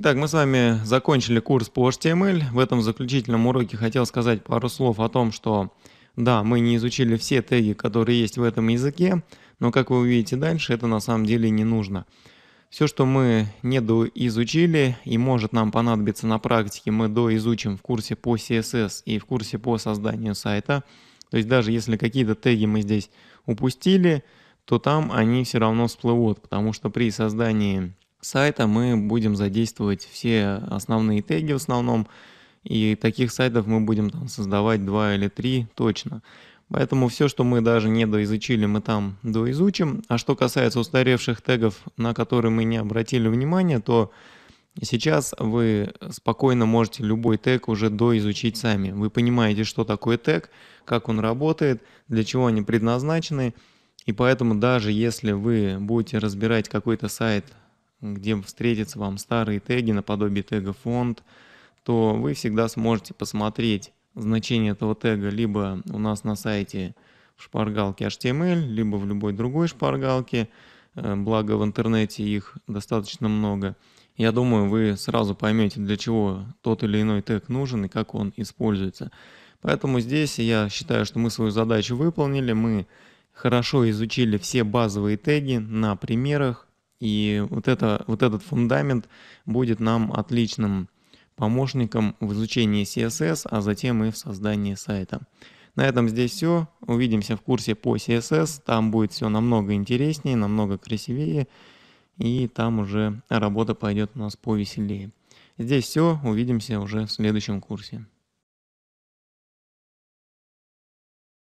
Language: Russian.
Итак, мы с вами закончили курс по HTML. В этом заключительном уроке хотел сказать пару слов о том, что да, мы не изучили все теги, которые есть в этом языке, но как вы увидите дальше, это на самом деле не нужно. Все, что мы недоизучили и может нам понадобиться на практике, мы доизучим в курсе по CSS и в курсе по созданию сайта. То есть даже если какие-то теги мы здесь упустили, то там они все равно всплывут, потому что при создании сайта мы будем задействовать все основные теги в основном, и таких сайтов мы будем там создавать 2 или 3 точно. Поэтому все, что мы даже не доизучили, мы там доизучим. А что касается устаревших тегов, на которые мы не обратили внимания, то сейчас вы спокойно можете любой тег уже доизучить сами. Вы понимаете, что такое тег, как он работает, для чего они предназначены. И поэтому даже если вы будете разбирать какой-то сайт где встретятся вам старые теги наподобие тега фонд, то вы всегда сможете посмотреть значение этого тега либо у нас на сайте в шпаргалке HTML, эм либо в любой другой шпаргалке, э, благо в интернете их достаточно много. Я думаю, вы сразу поймете, для чего тот или иной тег нужен и как он используется. Поэтому здесь я считаю, что мы свою задачу выполнили, мы хорошо изучили все базовые теги на примерах, и вот, это, вот этот фундамент будет нам отличным помощником в изучении CSS, а затем и в создании сайта. На этом здесь все. Увидимся в курсе по CSS. Там будет все намного интереснее, намного красивее. И там уже работа пойдет у нас повеселее. Здесь все. Увидимся уже в следующем курсе.